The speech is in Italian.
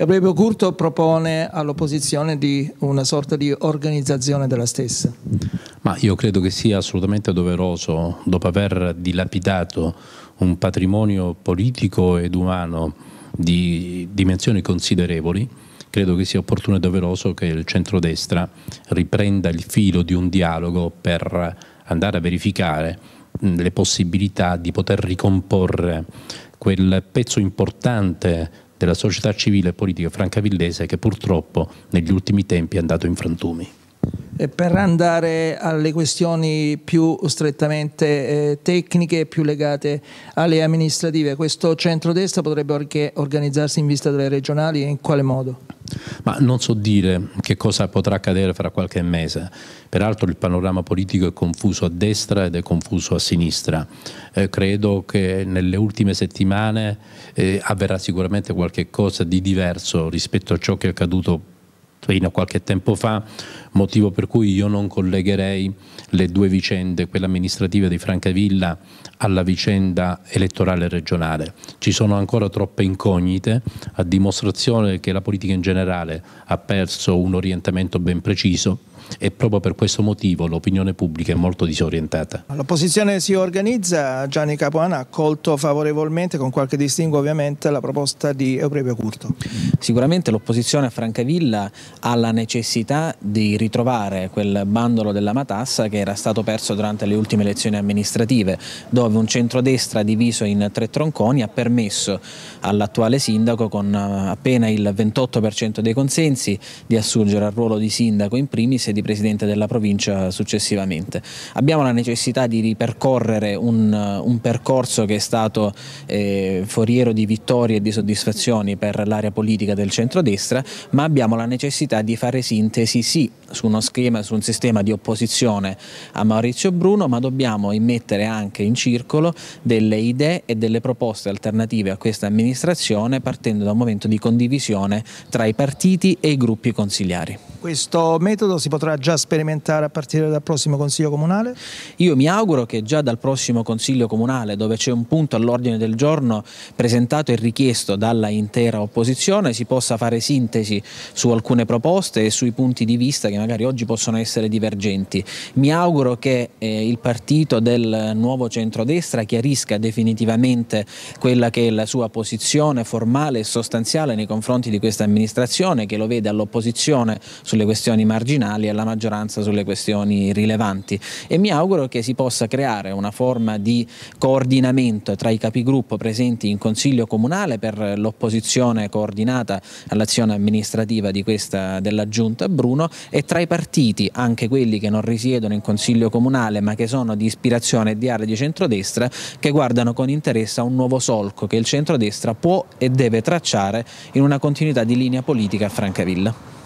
Ebreo Curto propone all'opposizione di una sorta di organizzazione della stessa. Ma io credo che sia assolutamente doveroso, dopo aver dilapidato un patrimonio politico ed umano di dimensioni considerevoli, credo che sia opportuno e doveroso che il centrodestra riprenda il filo di un dialogo per andare a verificare le possibilità di poter ricomporre quel pezzo importante della società civile e politica francavillese che purtroppo negli ultimi tempi è andato in frantumi. Eh, per andare alle questioni più strettamente eh, tecniche, più legate alle amministrative. Questo centrodestra potrebbe anche organizzarsi in vista delle regionali e in quale modo? Ma non so dire che cosa potrà accadere fra qualche mese. Peraltro il panorama politico è confuso a destra ed è confuso a sinistra. Eh, credo che nelle ultime settimane eh, avverrà sicuramente qualche cosa di diverso rispetto a ciò che è accaduto fino a qualche tempo fa motivo per cui io non collegherei le due vicende, quella amministrativa di Francavilla alla vicenda elettorale regionale. Ci sono ancora troppe incognite a dimostrazione che la politica in generale ha perso un orientamento ben preciso e proprio per questo motivo l'opinione pubblica è molto disorientata. L'opposizione si organizza, Gianni Capuana ha accolto favorevolmente, con qualche distinguo ovviamente, la proposta di Eusebio Curto. Sicuramente l'opposizione a Francavilla ha la necessità di ritrovare quel bandolo della matassa che era stato perso durante le ultime elezioni amministrative, dove un centrodestra diviso in tre tronconi ha permesso all'attuale sindaco con eh, appena il 28% dei consensi di assurgere al ruolo di sindaco in primis e di presidente della provincia successivamente. Abbiamo la necessità di ripercorrere un, un percorso che è stato eh, foriero di vittorie e di soddisfazioni per l'area politica del centrodestra, ma abbiamo la necessità di fare sintesi sì su uno schema, su un sistema di opposizione a Maurizio Bruno, ma dobbiamo immettere anche in circolo delle idee e delle proposte alternative a questa amministrazione partendo da un momento di condivisione tra i partiti e i gruppi consigliari. Questo metodo si potrà già sperimentare a partire dal prossimo Consiglio Comunale? Io mi auguro che già dal prossimo Consiglio Comunale, dove c'è un punto all'ordine del giorno presentato e richiesto dalla intera opposizione, si possa fare sintesi su alcune proposte e sui punti di vista che magari oggi possono essere divergenti. Mi auguro che eh, il partito del nuovo centrodestra chiarisca definitivamente quella che è la sua posizione formale e sostanziale nei confronti di questa amministrazione, che lo vede all'opposizione sulle questioni marginali e la maggioranza sulle questioni rilevanti e mi auguro che si possa creare una forma di coordinamento tra i capigruppo presenti in Consiglio Comunale per l'opposizione coordinata all'azione amministrativa questa, della Giunta Bruno e tra i partiti, anche quelli che non risiedono in Consiglio Comunale ma che sono di ispirazione e di area di centrodestra, che guardano con interesse a un nuovo solco che il centrodestra può e deve tracciare in una continuità di linea politica a Francavilla.